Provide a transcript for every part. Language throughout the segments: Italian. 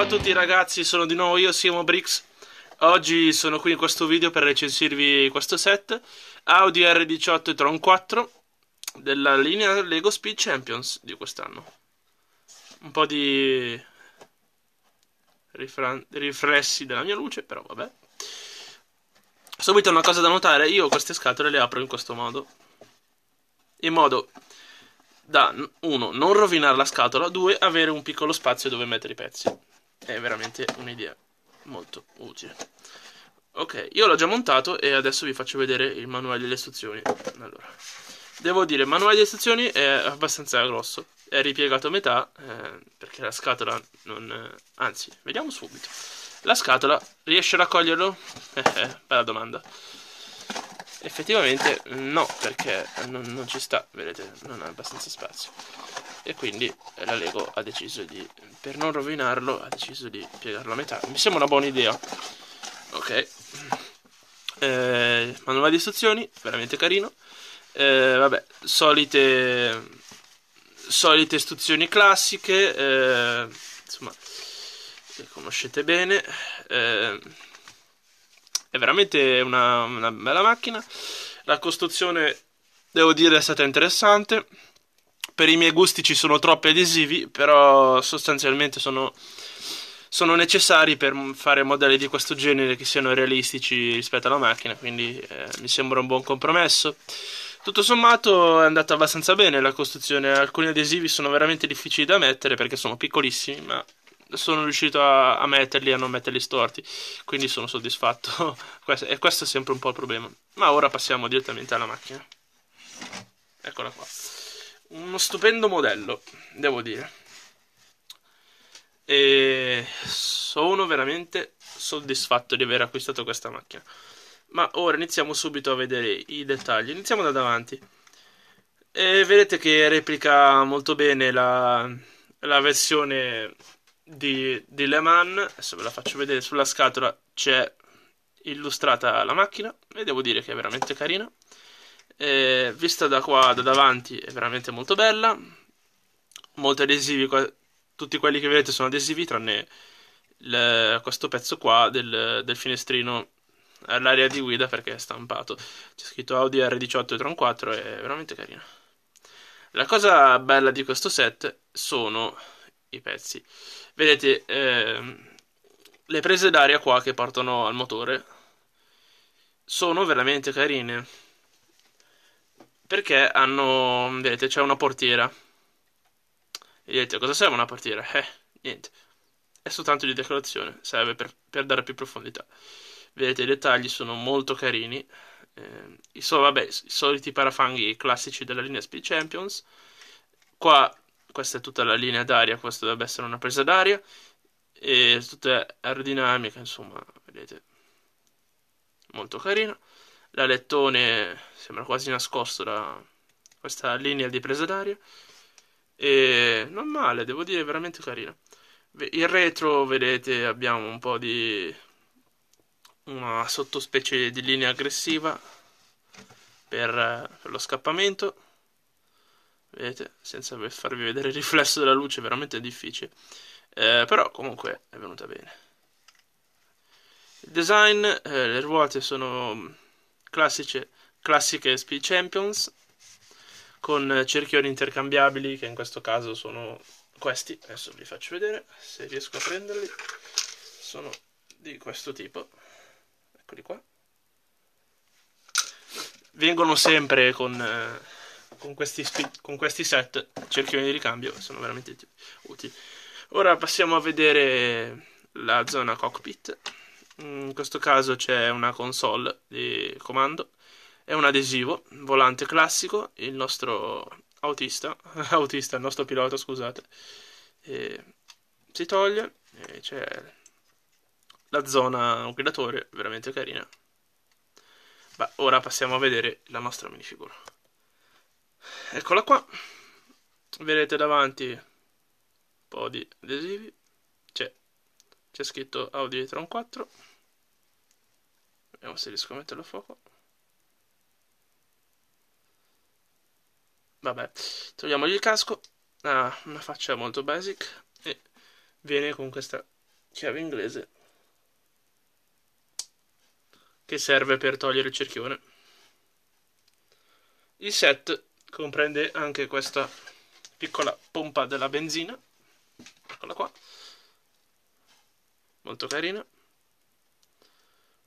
Ciao a tutti ragazzi, sono di nuovo io, Simo Brix. Oggi sono qui in questo video per recensirvi questo set Audi R18 Tron 4 della linea Lego Speed Champions di quest'anno. Un po' di riflessi della mia luce, però vabbè. Subito una cosa da notare, io queste scatole le apro in questo modo. In modo da 1. non rovinare la scatola, 2. avere un piccolo spazio dove mettere i pezzi è veramente un'idea molto utile. Ok, io l'ho già montato e adesso vi faccio vedere il manuale delle istruzioni. Allora, devo dire, il manuale delle istruzioni è abbastanza grosso, è ripiegato a metà eh, perché la scatola non... Eh, anzi, vediamo subito. La scatola riesce a raccoglierlo? Eh, eh, bella domanda. Effettivamente no, perché non, non ci sta, vedete, non ha abbastanza spazio e quindi eh, la Lego ha deciso di, per non rovinarlo, ha deciso di piegarlo a metà. Mi sembra una buona idea. Ok. Eh, manuale di istruzioni, veramente carino. Eh, vabbè, solite, solite istruzioni classiche, eh, insomma, le conoscete bene. Eh, è veramente una, una bella macchina. La costruzione, devo dire, è stata interessante per i miei gusti ci sono troppi adesivi, però sostanzialmente sono, sono necessari per fare modelli di questo genere che siano realistici rispetto alla macchina, quindi eh, mi sembra un buon compromesso. Tutto sommato è andata abbastanza bene la costruzione, alcuni adesivi sono veramente difficili da mettere perché sono piccolissimi, ma sono riuscito a, a metterli e a non metterli storti, quindi sono soddisfatto. e questo è sempre un po' il problema. Ma ora passiamo direttamente alla macchina. Eccola qua uno stupendo modello, devo dire. E sono veramente soddisfatto di aver acquistato questa macchina. Ma ora iniziamo subito a vedere i dettagli. Iniziamo da davanti. E vedete che replica molto bene la, la versione di, di Le Mans. Adesso ve la faccio vedere sulla scatola. C'è illustrata la macchina e devo dire che è veramente carina. E vista da qua, da davanti, è veramente molto bella. Molti adesivi, qua, tutti quelli che vedete sono adesivi, tranne il, questo pezzo qua del, del finestrino all'area eh, di guida perché è stampato. C'è scritto Audi R18 Tron 4, è veramente carino. La cosa bella di questo set sono i pezzi. Vedete eh, le prese d'aria qua che portano al motore sono veramente carine. Perché hanno. Vedete, c'è una portiera. vedete, cosa serve una portiera? Eh, niente. È soltanto di decorazione, serve per, per dare più profondità. Vedete, i dettagli sono molto carini. Eh, i, so, vabbè, I soliti parafanghi classici della linea Speed Champions. Qua, questa è tutta la linea d'aria, questa dovrebbe essere una presa d'aria. E tutta aerodinamica, insomma, vedete. Molto carina l'alettone sembra quasi nascosto da questa linea di presa d'aria. E non male, devo dire, veramente carina. Il retro, vedete, abbiamo un po' di una sottospecie di linea aggressiva per, per lo scappamento. Vedete, senza farvi vedere il riflesso della luce, veramente è difficile. Eh, però comunque è venuta bene. Il design, eh, le ruote sono classice, classiche Speed Champions con cerchioni intercambiabili che in questo caso sono questi, adesso vi faccio vedere se riesco a prenderli, sono di questo tipo, eccoli qua, vengono sempre con, eh, con, questi, con questi, set cerchioni di ricambio, sono veramente utili. Ora passiamo a vedere la zona cockpit. Mm, in questo caso c'è una console di comando è un adesivo, volante classico, il nostro autista, autista il nostro pilota, scusate, e si toglie e c'è la zona guidatore, veramente carina. Ma ora passiamo a vedere la nostra minifigura. Eccola qua, vedete davanti un po' di adesivi, c'è, c'è scritto Audi e Tron 4 Vediamo eh, se riesco a metterlo a fuoco. Vabbè, togliamogli il casco. Ah, una faccia molto basic. E viene con questa chiave inglese. Che serve per togliere il cerchione. Il set comprende anche questa piccola pompa della benzina. Eccola qua. Molto carina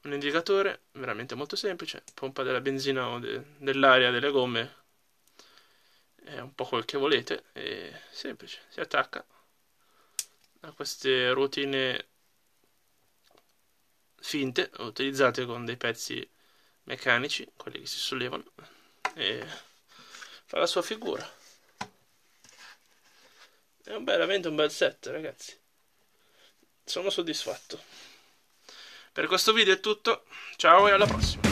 un indicatore veramente molto semplice, pompa della benzina o de, dell'aria, delle gomme, è eh, un po' quel che volete, è semplice, si attacca a queste rotine finte utilizzate con dei pezzi meccanici, quelli che si sollevano, e fa la sua figura. È un bel, veramente un bel set, ragazzi. Sono soddisfatto. Per questo video è tutto, ciao e alla prossima!